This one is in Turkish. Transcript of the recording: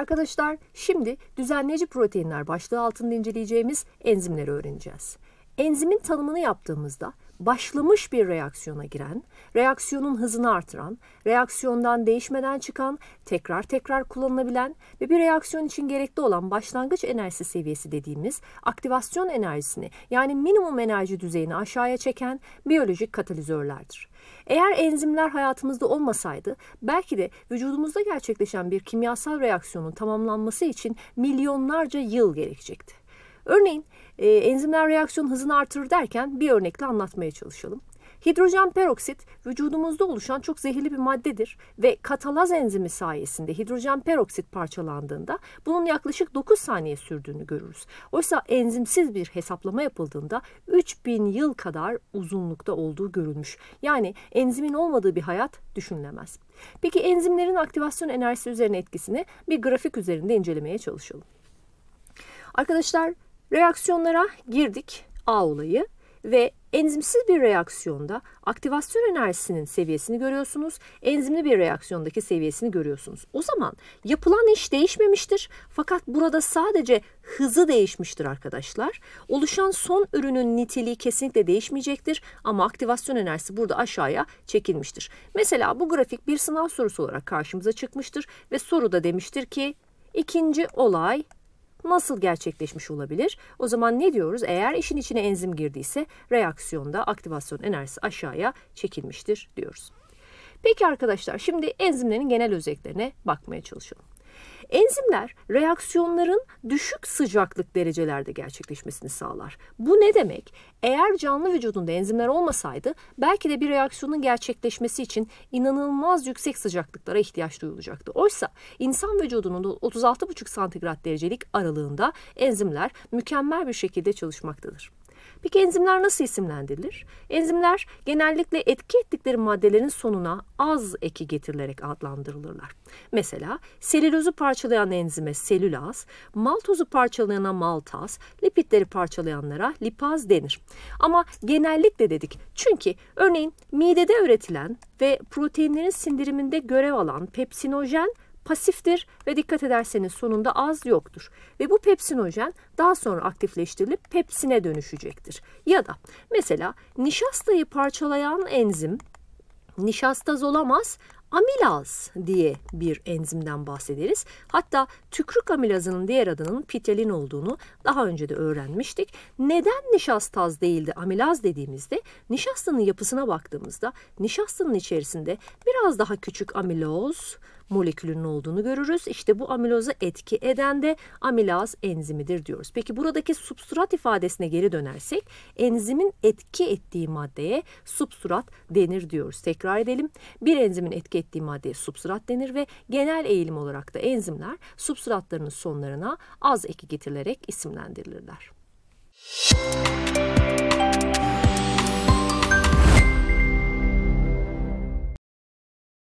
Arkadaşlar şimdi düzenleyici proteinler başlığı altında inceleyeceğimiz enzimleri öğreneceğiz. Enzimin tanımını yaptığımızda başlamış bir reaksiyona giren, reaksiyonun hızını artıran, reaksiyondan değişmeden çıkan, tekrar tekrar kullanılabilen ve bir reaksiyon için gerekli olan başlangıç enerjisi seviyesi dediğimiz aktivasyon enerjisini yani minimum enerji düzeyini aşağıya çeken biyolojik katalizörlerdir. Eğer enzimler hayatımızda olmasaydı belki de vücudumuzda gerçekleşen bir kimyasal reaksiyonun tamamlanması için milyonlarca yıl gerekecekti. Örneğin e, enzimler reaksiyon hızını artırır derken bir örnekle anlatmaya çalışalım. Hidrojen peroksit vücudumuzda oluşan çok zehirli bir maddedir ve katalaz enzimi sayesinde hidrojen peroksit parçalandığında bunun yaklaşık 9 saniye sürdüğünü görürüz. Oysa enzimsiz bir hesaplama yapıldığında 3000 yıl kadar uzunlukta olduğu görülmüş. Yani enzimin olmadığı bir hayat düşünülemez. Peki enzimlerin aktivasyon enerjisi üzerine etkisini bir grafik üzerinde incelemeye çalışalım. Arkadaşlar Reaksiyonlara girdik A olayı ve enzimsiz bir reaksiyonda aktivasyon enerjisinin seviyesini görüyorsunuz. Enzimli bir reaksiyondaki seviyesini görüyorsunuz. O zaman yapılan iş değişmemiştir. Fakat burada sadece hızı değişmiştir arkadaşlar. Oluşan son ürünün niteliği kesinlikle değişmeyecektir ama aktivasyon enerjisi burada aşağıya çekilmiştir. Mesela bu grafik bir sınav sorusu olarak karşımıza çıkmıştır ve soruda demiştir ki ikinci olay nasıl gerçekleşmiş olabilir? O zaman ne diyoruz? Eğer işin içine enzim girdiyse reaksiyonda aktivasyon enerjisi aşağıya çekilmiştir diyoruz. Peki arkadaşlar şimdi enzimlerin genel özelliklerine bakmaya çalışalım. Enzimler reaksiyonların düşük sıcaklık derecelerde gerçekleşmesini sağlar. Bu ne demek? Eğer canlı vücudunda enzimler olmasaydı belki de bir reaksiyonun gerçekleşmesi için inanılmaz yüksek sıcaklıklara ihtiyaç duyulacaktı. Oysa insan vücudunun 36,5 santigrat derecelik aralığında enzimler mükemmel bir şekilde çalışmaktadır. Peki enzimler nasıl isimlendirilir? Enzimler genellikle etki ettikleri maddelerin sonuna az eki getirilerek adlandırılırlar. Mesela selülozu parçalayan enzime selülaz, maltozu parçalayana maltaz, lipidleri parçalayanlara lipaz denir. Ama genellikle dedik çünkü örneğin midede üretilen ve proteinlerin sindiriminde görev alan pepsinojen pasiftir ve dikkat ederseniz sonunda az yoktur. Ve bu pepsinojen daha sonra aktifleştirilip pepsine dönüşecektir. Ya da mesela nişastayı parçalayan enzim nişastaz olamaz amilaz diye bir enzimden bahsederiz. Hatta tükrük amilazının diğer adının pitalin olduğunu daha önce de öğrenmiştik. Neden nişastaz değildi amilaz dediğimizde nişastanın yapısına baktığımızda nişastanın içerisinde biraz daha küçük amiloz, molekülünün olduğunu görürüz. İşte bu amiloza etki eden de amilaz enzimidir diyoruz. Peki buradaki substrat ifadesine geri dönersek enzimin etki ettiği maddeye substrat denir diyoruz. Tekrar edelim. Bir enzimin etki ettiği maddeye substrat denir ve genel eğilim olarak da enzimler substratlarının sonlarına az eki getirilerek isimlendirilirler. Müzik